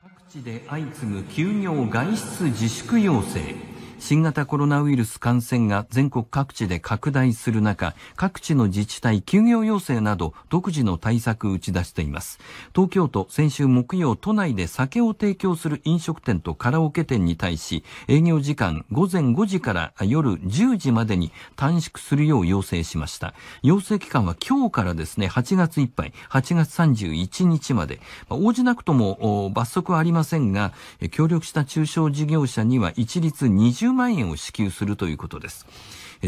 各地で相次ぐ休業外出自粛要請。新型コロナウイルス感染が全国各地で拡大する中、各地の自治体、休業要請など独自の対策を打ち出しています。東京都、先週木曜、都内で酒を提供する飲食店とカラオケ店に対し、営業時間午前5時から夜10時までに短縮するよう要請しました。要請期間は今日からですね、8月いっぱい、8月31日まで、まあ、応じなくとも罰則はありませんが、協力した中小事業者には一律20 20万円を支給するということです。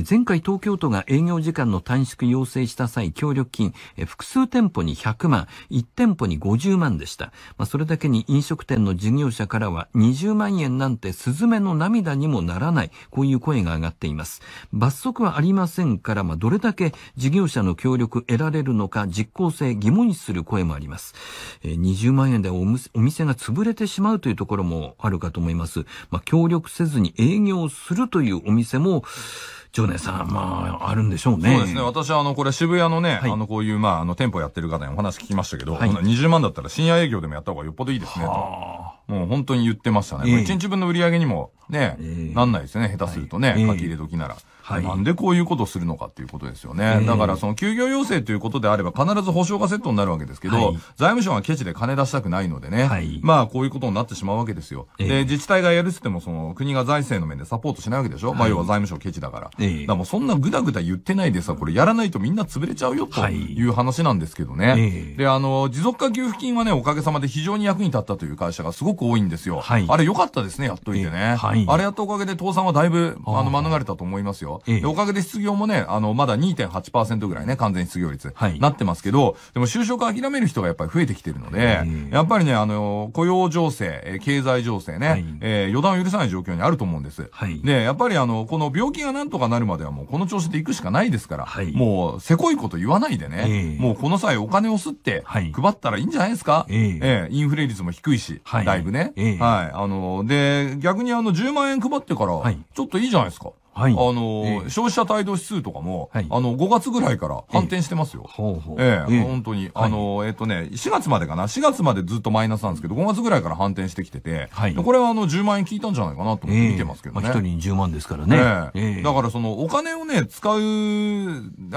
前回東京都が営業時間の短縮要請した際、協力金、複数店舗に100万、1店舗に50万でした。まあ、それだけに飲食店の事業者からは20万円なんてスズメの涙にもならない、こういう声が上がっています。罰則はありませんから、まあ、どれだけ事業者の協力得られるのか実効性疑問視する声もあります。20万円でお店が潰れてしまうというところもあるかと思います。まあ、協力せずに営業するというお店も常念さん、まあ、あるんでしょうね。そうですね。私は、あの、これ渋谷のね、はい、あの、こういう、まあ、あの、店舗やってる方にお話聞きましたけど、はい、20万だったら深夜営業でもやった方がよっぽどいいですね、と。もう本当に言ってましたね。えー、1日分の売り上げにもね、えー、なんないですよね、下手するとね、はい、書き入れ時なら。はい、なんでこういうことするのかっていうことですよね。えー、だからその休業要請ということであれば必ず保証がセットになるわけですけど、はい、財務省がケチで金出したくないのでね、はい、まあこういうことになってしまうわけですよ。えー、で、自治体がやるって言ってもその国が財政の面でサポートしないわけでしょ、まあ要は財務省ケチだから。えー、だからもうそんなぐだぐだ言ってないでさ、これやらないとみんな潰れちゃうよという話なんですけどね。で、あの、持続化給付金はね、おかげさまで非常に役に立ったという会社がすごく多いんですよ。あれ良かったですね、やっといてね。はいあれやったおかげで倒産はだいぶ、あの、免れたと思いますよ。おかげで失業もね、あの、まだ2.8%ぐらいね、完全失業率、なってますけど、でも就職諦める人がやっぱり増えてきてるので、やっぱりね、あの、雇用情勢、経済情勢ね、えー、予断を許さない状況にあると思うんです。で、やっぱりあの、この病気がなんとかなるまではもうこの調子で行くしかないですから、もう、せこいこと言わないでね、もうこの際お金をすって、配ったらいいんじゃないですかええ、インフレ率も低いし、だいぶね。はい。あの、で、逆にあの、10 10万円配ってから、ちょっといいじゃないですか。はい、あの、消費者態度指数とかも、あの、5月ぐらいから反転してますよ。ええ、本当に。あの、えっとね、4月までかな、4月までずっとマイナスなんですけど、5月ぐらいから反転してきてて、これはあの、10万円効いたんじゃないかなと思って見てますけどね。一人に10万ですからね。だからその、お金をね、使う、あ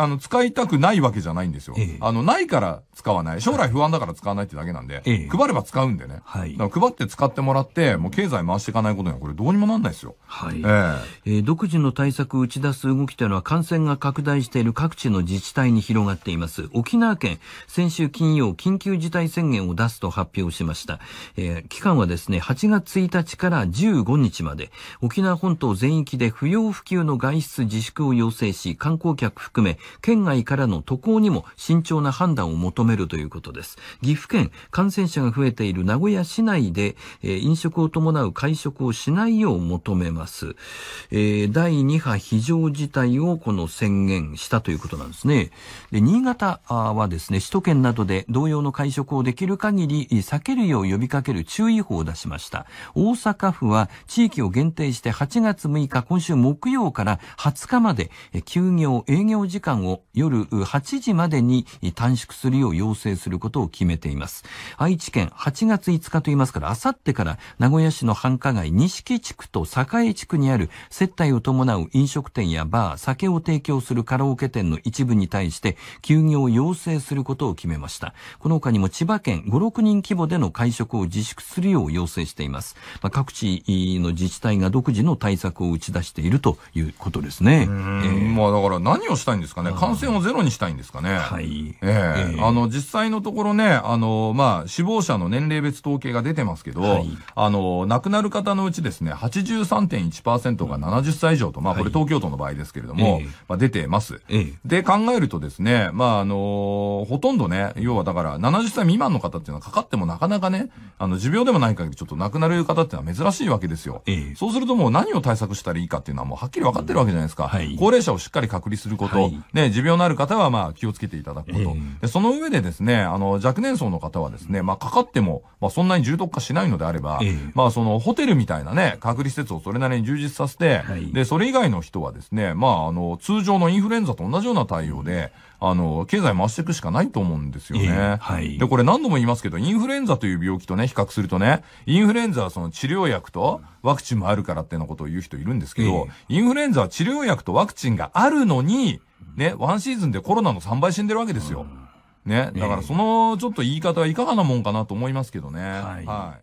の、使いたくないわけじゃないんですよ。あの、ないから使わない。将来不安だから使わないってだけなんで、配れば使うんでね。配って使ってもらって、もう経済回していかないことにはこれどうにもなんないですよ。はい。ええ。独自の対策を打ち出す動きというのは感染が拡大している各地の自治体に広がっています。沖縄県、先週金曜、緊急事態宣言を出すと発表しました。えー、期間はですね、8月1日から15日まで、沖縄本島全域で不要不急の外出自粛を要請し、観光客含め、県外からの渡航にも慎重な判断を求めるということです。岐阜県、感染者が増えている名古屋市内で、えー、飲食を伴う会食をしないよう求めます。えー、第第2波非常事態をこの宣言したということなんですね。で、新潟はですね、首都圏などで同様の会食をできる限り避けるよう呼びかける注意報を出しました。大阪府は地域を限定して8月6日、今週木曜から20日まで休業、営業時間を夜8時までに短縮するよう要請することを決めています。愛知県8月5日と言いますから、あさってから名古屋市の繁華街西木地区と栄地区にある接待を伴伴う飲食店やバー、酒を提供するカラオケ店の一部に対して休業を要請することを決めました。この他にも千葉県5、6人規模での会食を自粛するよう要請しています。まあ、各地の自治体が独自の対策を打ち出しているということですね。えー、まあだから何をしたいんですかね。感染をゼロにしたいんですかね。はい。えー、えー、あの、実際のところね、あの、まあ、死亡者の年齢別統計が出てますけど、はい、あの、亡くなる方のうちですね、83.1%が70歳以上と、まあこれ東京都の場合ですけれども、はい、まあ出てます、えで、考えるとですね、まああのー、ほとんどね、要はだから70歳未満の方っていうのはかかってもなかなかね、あの、持病でもない限りちょっと亡くなる方っていうのは珍しいわけですよ、えそうするともう何を対策したらいいかっていうのはもうはっきり分かってるわけじゃないですか。うんはい、高齢者をしっかり隔離すること、はい、ね、持病のある方はまあ気をつけていただくこと、えでその上でですね、あの、若年層の方はですね、まあかかっても、まあそんなに重篤化しないのであれば、まあそのホテルみたいなね、隔離施設をそれなりに充実させて、で、それれ以外の人はですね、まあ、あの、通常のインフルエンザと同じような対応で、あの、経済回していくしかないと思うんですよね。えー、はい。で、これ何度も言いますけど、インフルエンザという病気とね、比較するとね、インフルエンザはその治療薬とワクチンもあるからってのことを言う人いるんですけど、えー、インフルエンザは治療薬とワクチンがあるのに、ね、ワンシーズンでコロナの3倍死んでるわけですよ。ね。だからその、ちょっと言い方はいかがなもんかなと思いますけどね。はい。はい